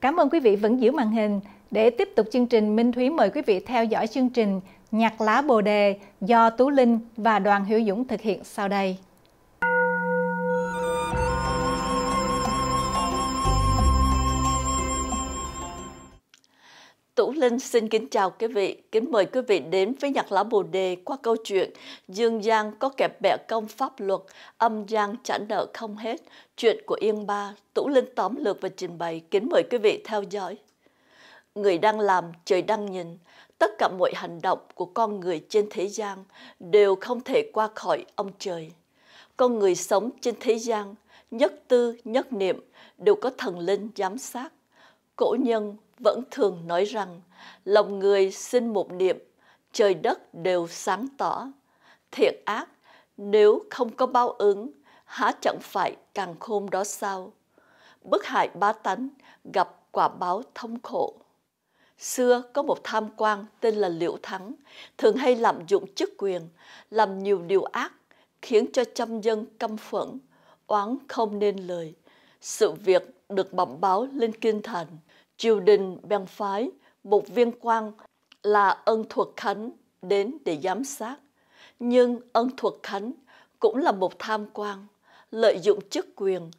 Cảm ơn quý vị vẫn giữ màn hình. Để tiếp tục chương trình, Minh Thúy mời quý vị theo dõi chương trình Nhạc lá Bồ đề do Tú Linh và Đoàn Hiếu Dũng thực hiện sau đây. Linh xin kính chào quý vị, kính mời quý vị đến với nhạc lá bồ đề qua câu chuyện Dương Giang có kẹp bẻ công pháp luật, âm Giang trả nợ không hết, chuyện của Yên Ba, Tủ Linh tóm lược và trình bày, kính mời quý vị theo dõi. Người đang làm, trời đang nhìn, tất cả mọi hành động của con người trên thế gian đều không thể qua khỏi ông trời. Con người sống trên thế gian, nhất tư, nhất niệm đều có thần linh giám sát cổ nhân vẫn thường nói rằng lòng người sinh một niệm, trời đất đều sáng tỏ. Thiện ác, nếu không có báo ứng, há chẳng phải càng khôn đó sao? Bức hại ba tánh, gặp quả báo thông khổ. Xưa có một tham quan tên là Liễu Thắng, thường hay lạm dụng chức quyền, làm nhiều điều ác, khiến cho trăm dân căm phẫn, oán không nên lời. Sự việc được bẩm báo lên kinh thành. Triều đình bèn phái một viên quan là ân thuật khánh đến để giám sát. Nhưng ân thuật khánh cũng là một tham quan, lợi dụng chức quyền,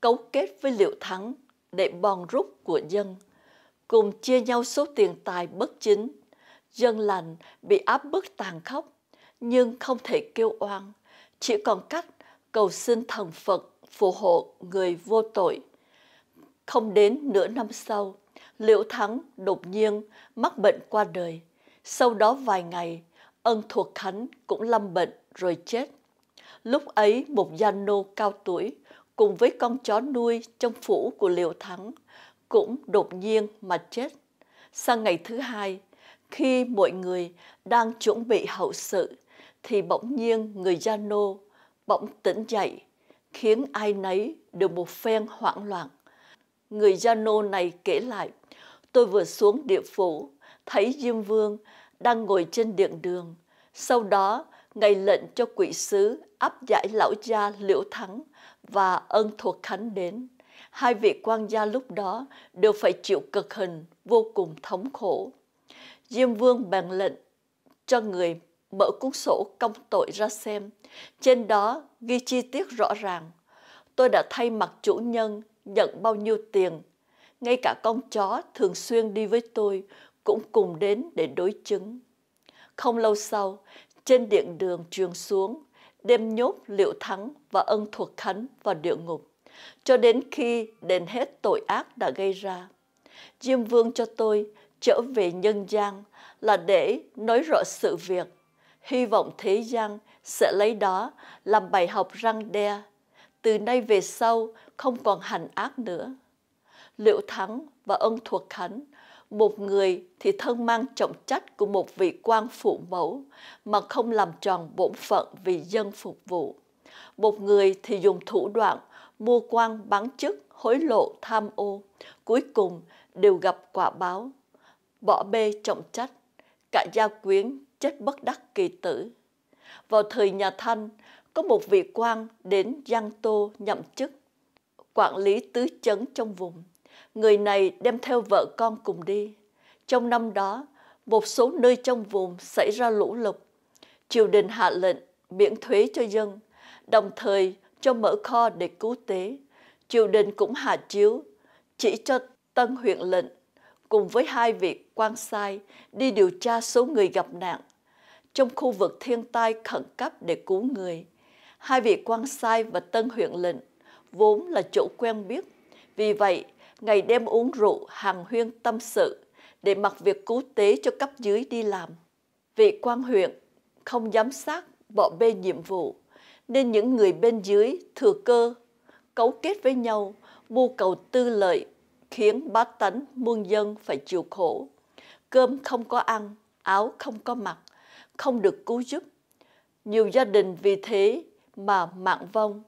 cấu kết với liệu thắng để bòn rút của dân, cùng chia nhau số tiền tài bất chính. Dân lành bị áp bức tàn khốc, nhưng không thể kêu oan, chỉ còn cách cầu xin thần Phật phù hộ người vô tội. Không đến nửa năm sau, Liễu Thắng đột nhiên mắc bệnh qua đời. Sau đó vài ngày, ân thuộc Khánh cũng lâm bệnh rồi chết. Lúc ấy một gia nô cao tuổi cùng với con chó nuôi trong phủ của Liễu Thắng cũng đột nhiên mà chết. Sang ngày thứ hai, khi mọi người đang chuẩn bị hậu sự, thì bỗng nhiên người gia nô bỗng tỉnh dậy, khiến ai nấy đều một phen hoảng loạn. Người Gia-nô này kể lại, tôi vừa xuống địa phủ, thấy Diêm Vương đang ngồi trên điện đường. Sau đó, ngài lệnh cho quỷ sứ áp giải lão gia Liễu Thắng và ân thuộc Khánh đến. Hai vị quan gia lúc đó đều phải chịu cực hình vô cùng thống khổ. Diêm Vương bèn lệnh cho người mở cuốn sổ công tội ra xem. Trên đó ghi chi tiết rõ ràng. Tôi đã thay mặt chủ nhân nhận bao nhiêu tiền. Ngay cả con chó thường xuyên đi với tôi cũng cùng đến để đối chứng. Không lâu sau, trên điện đường truyền xuống, đem nhốt Liệu Thắng và Ân Thuộc Khánh vào địa ngục, cho đến khi đền hết tội ác đã gây ra. Diêm Vương cho tôi trở về nhân gian là để nói rõ sự việc, hy vọng thế gian sẽ lấy đó làm bài học răng đe từ nay về sau không còn hành ác nữa. Liệu Thắng và ân Thuộc Khánh, một người thì thân mang trọng trách của một vị quan phụ mẫu mà không làm tròn bổn phận vì dân phục vụ. Một người thì dùng thủ đoạn mua quan bán chức, hối lộ, tham ô, cuối cùng đều gặp quả báo, bỏ bê trọng trách, cả gia quyến chết bất đắc kỳ tử. Vào thời nhà Thanh, có một vị quan đến Giang Tô nhậm chức, quản lý tứ chấn trong vùng. Người này đem theo vợ con cùng đi. Trong năm đó, một số nơi trong vùng xảy ra lũ lụt. Triều đình hạ lệnh miễn thuế cho dân, đồng thời cho mở kho để cứu tế. Triều đình cũng hạ chiếu, chỉ cho tân huyện lệnh cùng với hai vị quan sai đi điều tra số người gặp nạn trong khu vực thiên tai khẩn cấp để cứu người. Hai vị quan sai và tân huyện lệnh vốn là chỗ quen biết. Vì vậy, ngày đêm uống rượu hàng huyên tâm sự để mặc việc cứu tế cho cấp dưới đi làm. Vị quan huyện không giám sát bỏ bê nhiệm vụ nên những người bên dưới thừa cơ cấu kết với nhau mưu cầu tư lợi khiến bá tánh muôn dân phải chịu khổ cơm không có ăn áo không có mặc không được cứu giúp. Nhiều gia đình vì thế mà mạng vong.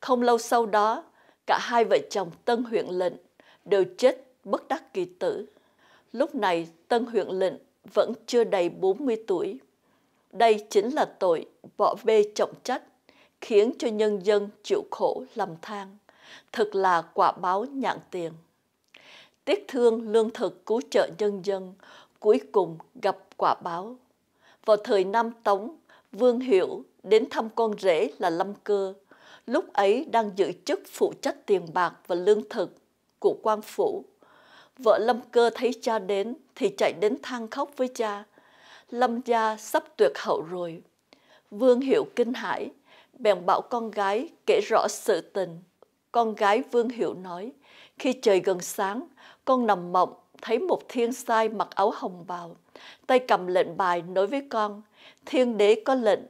Không lâu sau đó, cả hai vợ chồng Tân huyện lệnh đều chết bất đắc kỳ tử. Lúc này Tân huyện lệnh vẫn chưa đầy 40 tuổi. Đây chính là tội bỏ bê trọng trách, khiến cho nhân dân chịu khổ lầm than. Thật là quả báo nhạn tiền. Tiếc thương lương thực cứu trợ nhân dân, cuối cùng gặp quả báo vào thời Nam Tống, Vương Hiểu đến thăm con rể là Lâm Cơ. Lúc ấy đang giữ chức phụ trách tiền bạc và lương thực của quan phủ. Vợ Lâm Cơ thấy cha đến thì chạy đến than khóc với cha. Lâm gia sắp tuyệt hậu rồi. Vương Hiểu kinh hãi, bèn bảo con gái kể rõ sự tình. Con gái Vương Hiểu nói, khi trời gần sáng, con nằm mộng thấy một thiên sai mặc áo hồng bào, tay cầm lệnh bài nói với con, thiên đế có lệnh,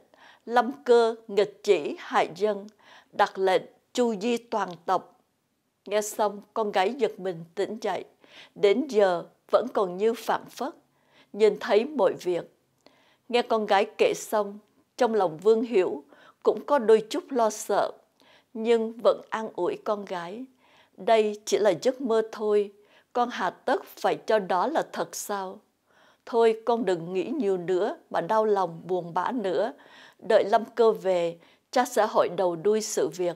lâm cơ, nghịch chỉ, hại dân, đặt lệnh, chu di toàn tộc. Nghe xong, con gái giật mình tỉnh dậy, đến giờ vẫn còn như phạm phất, nhìn thấy mọi việc. Nghe con gái kể xong, trong lòng Vương Hiểu cũng có đôi chút lo sợ, nhưng vẫn an ủi con gái. Đây chỉ là giấc mơ thôi, con hà tất phải cho đó là thật sao? Thôi con đừng nghĩ nhiều nữa mà đau lòng buồn bã nữa. Đợi Lâm Cơ về, cha sẽ hỏi đầu đuôi sự việc.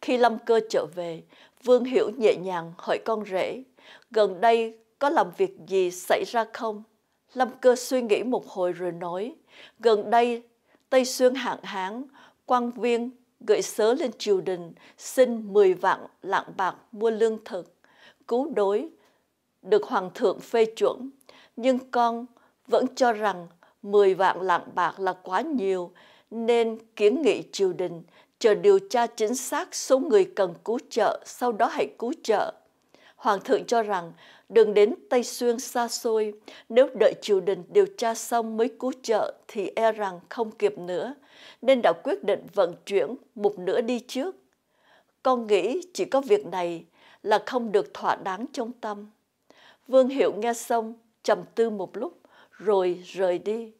Khi Lâm Cơ trở về, Vương Hiểu nhẹ nhàng hỏi con rể, gần đây có làm việc gì xảy ra không? Lâm Cơ suy nghĩ một hồi rồi nói, gần đây Tây Xuyên hạng hán, quan viên gửi sớ lên triều đình xin 10 vạn lạng bạc mua lương thực cứu đối được hoàng thượng phê chuẩn, nhưng con vẫn cho rằng 10 vạn lạng bạc là quá nhiều nên kiến nghị triều đình chờ điều tra chính xác số người cần cứu trợ, sau đó hãy cứu trợ. Hoàng thượng cho rằng đừng đến Tây Xuyên xa xôi, nếu đợi triều đình điều tra xong mới cứu trợ thì e rằng không kịp nữa, nên đã quyết định vận chuyển một nửa đi trước. Con nghĩ chỉ có việc này là không được thỏa đáng trong tâm. Vương Hiệu nghe xong, trầm tư một lúc, rồi rời đi.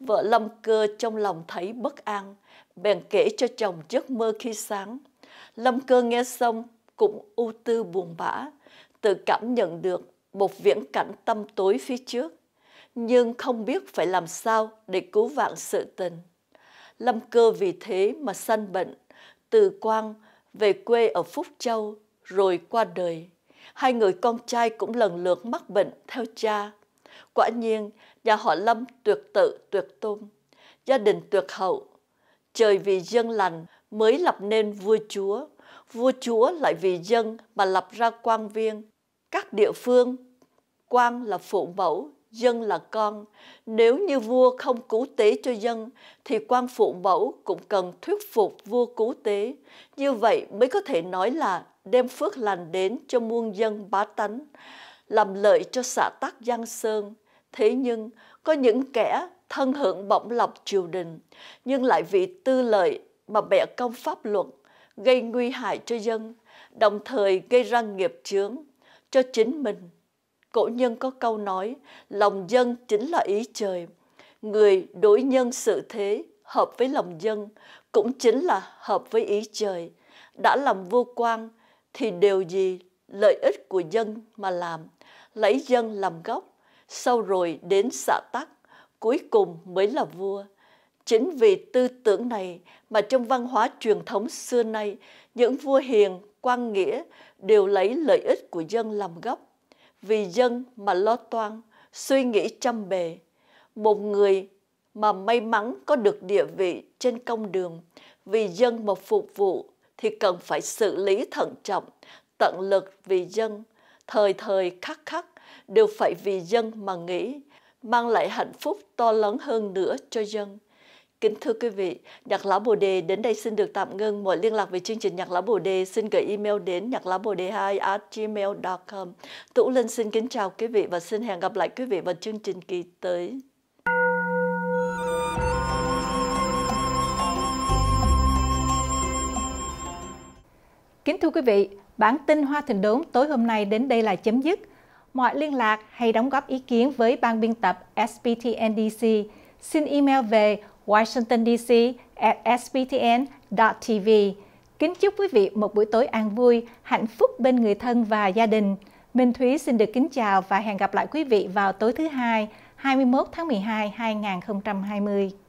Vợ Lâm Cơ trong lòng thấy bất an, bèn kể cho chồng giấc mơ khi sáng. Lâm Cơ nghe xong cũng ưu tư buồn bã, tự cảm nhận được một viễn cảnh tâm tối phía trước, nhưng không biết phải làm sao để cứu vãn sự tình. Lâm Cơ vì thế mà sanh bệnh, từ Quang về quê ở Phúc Châu rồi qua đời. Hai người con trai cũng lần lượt mắc bệnh theo cha. Quả nhiên, nhà họ Lâm tuyệt tự tuyệt tôn, gia đình tuyệt hậu. Trời vì dân lành mới lập nên vua chúa, vua chúa lại vì dân mà lập ra quan viên. Các địa phương, quan là phụ mẫu, dân là con. Nếu như vua không cứu tế cho dân, thì quan phụ mẫu cũng cần thuyết phục vua cứu tế. Như vậy mới có thể nói là đem phước lành đến cho muôn dân bá tánh, làm lợi cho xã tắc Giang Sơn. Thế nhưng, có những kẻ thân hưởng bổng lộc triều đình, nhưng lại vì tư lợi mà bẻ công pháp luật, gây nguy hại cho dân, đồng thời gây ra nghiệp chướng cho chính mình. Cổ nhân có câu nói, lòng dân chính là ý trời. Người đối nhân sự thế hợp với lòng dân cũng chính là hợp với ý trời. Đã làm vua quan thì điều gì lợi ích của dân mà làm, lấy dân làm gốc, sau rồi đến xã tắc, cuối cùng mới là vua. Chính vì tư tưởng này mà trong văn hóa truyền thống xưa nay, những vua hiền, quan nghĩa đều lấy lợi ích của dân làm gốc. Vì dân mà lo toan, suy nghĩ trăm bề. Một người mà may mắn có được địa vị trên công đường, vì dân mà phục vụ, thì cần phải xử lý thận trọng, tận lực vì dân, thời thời khắc khắc đều phải vì dân mà nghĩ, mang lại hạnh phúc to lớn hơn nữa cho dân. Kính thưa quý vị, Nhạc lá Bồ Đề đến đây xin được tạm ngưng. Mọi liên lạc về chương trình Nhạc lá Bồ Đề xin gửi email đến nhạc lá bồ đề 2 gmail.com. Tủ Linh xin kính chào quý vị và xin hẹn gặp lại quý vị vào chương trình kỳ tới. Kính thưa quý vị, bản tin Hoa Thịnh Đốn tối hôm nay đến đây là chấm dứt. Mọi liên lạc hay đóng góp ý kiến với ban biên tập SBTNDC xin email về washingtondc sbtn.tv. Kính chúc quý vị một buổi tối an vui, hạnh phúc bên người thân và gia đình. Minh Thúy xin được kính chào và hẹn gặp lại quý vị vào tối thứ Hai, 21 tháng 12, 2020.